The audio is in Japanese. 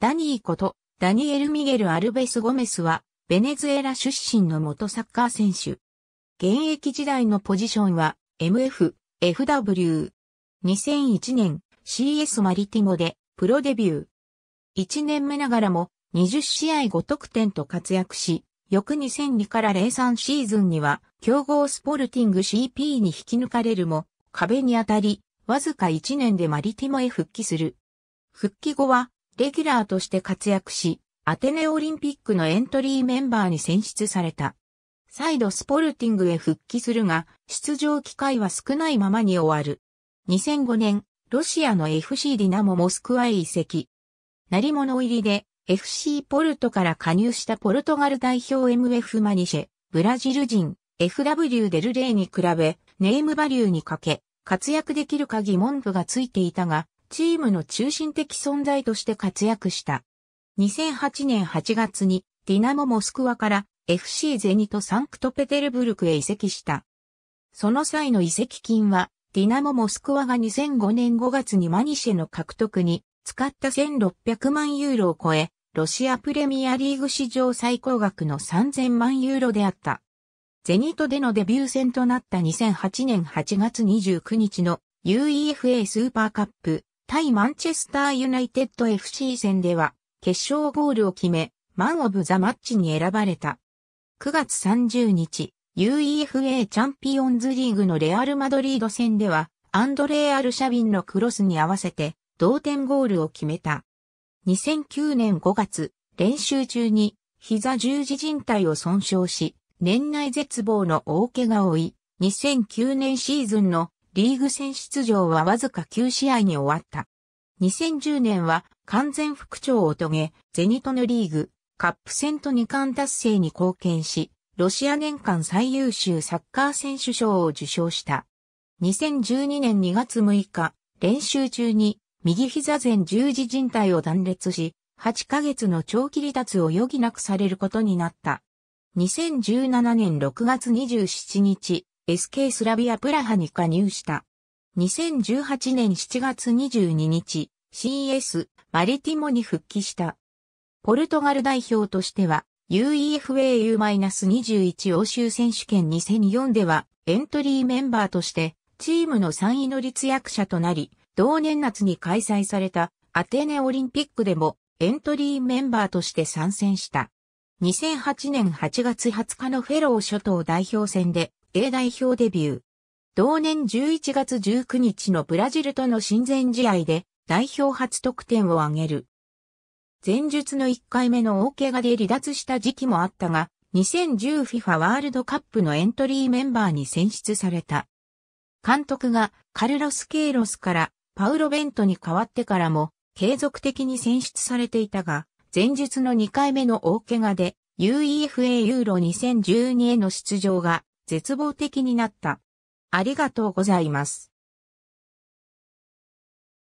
ダニーこと、ダニエル・ミゲル・アルベス・ゴメスは、ベネズエラ出身の元サッカー選手。現役時代のポジションは、MF、FW。2001年、CS マリティモで、プロデビュー。1年目ながらも、20試合5得点と活躍し、翌2002から03シーズンには、強豪スポルティング CP に引き抜かれるも、壁に当たり、わずか1年でマリティモへ復帰する。復帰後は、レギュラーとして活躍し、アテネオリンピックのエントリーメンバーに選出された。再度スポルティングへ復帰するが、出場機会は少ないままに終わる。2005年、ロシアの FC ディナモモスクワへ移籍。なり物入りで FC ポルトから加入したポルトガル代表 MF マニシェ、ブラジル人 FW デルレイに比べネームバリューにかけ活躍できるか疑問符がついていたが、チームの中心的存在として活躍した。2008年8月にディナモ・モスクワから FC ゼニとサンクトペテルブルクへ移籍した。その際の移籍金は、ディナモ・モスクワが2005年5月にマニシェの獲得に使った1600万ユーロを超え、ロシアプレミアリーグ史上最高額の3000万ユーロであった。ゼニトでのデビュー戦となった2008年8月29日の UEFA スーパーカップ対マンチェスターユナイテッド FC 戦では、決勝ゴールを決め、マンオブザマッチに選ばれた。9月30日、UEFA チャンピオンズリーグのレアル・マドリード戦では、アンドレー・アルシャビンのクロスに合わせて、同点ゴールを決めた。2009年5月、練習中に、膝十字靭帯を損傷し、年内絶望の大怪我を負い、2009年シーズンのリーグ戦出場はわずか9試合に終わった。2010年は完全復調を遂げ、ゼニトのリーグ、カップ戦と2冠達成に貢献し、ロシア年間最優秀サッカー選手賞を受賞した。2012年2月6日、練習中に右膝前十字靭帯を断裂し、8ヶ月の長期離脱を余儀なくされることになった。2017年6月27日、SK スラビアプラハに加入した。2018年7月22日、CS マリティモに復帰した。ポルトガル代表としては、UEFAU-21 欧州選手権2004ではエントリーメンバーとしてチームの3位の立役者となり、同年夏に開催されたアテネオリンピックでもエントリーメンバーとして参戦した。2008年8月20日のフェロー諸島代表戦で A 代表デビュー。同年11月19日のブラジルとの親善試合で代表初得点を挙げる。前述の1回目の大怪我で離脱した時期もあったが、2010FIFA ワールドカップのエントリーメンバーに選出された。監督がカルロス・ケイロスからパウロ・ベントに代わってからも継続的に選出されていたが、前述の2回目の大怪我で UEFA ユーロ2012への出場が絶望的になった。ありがとうございます。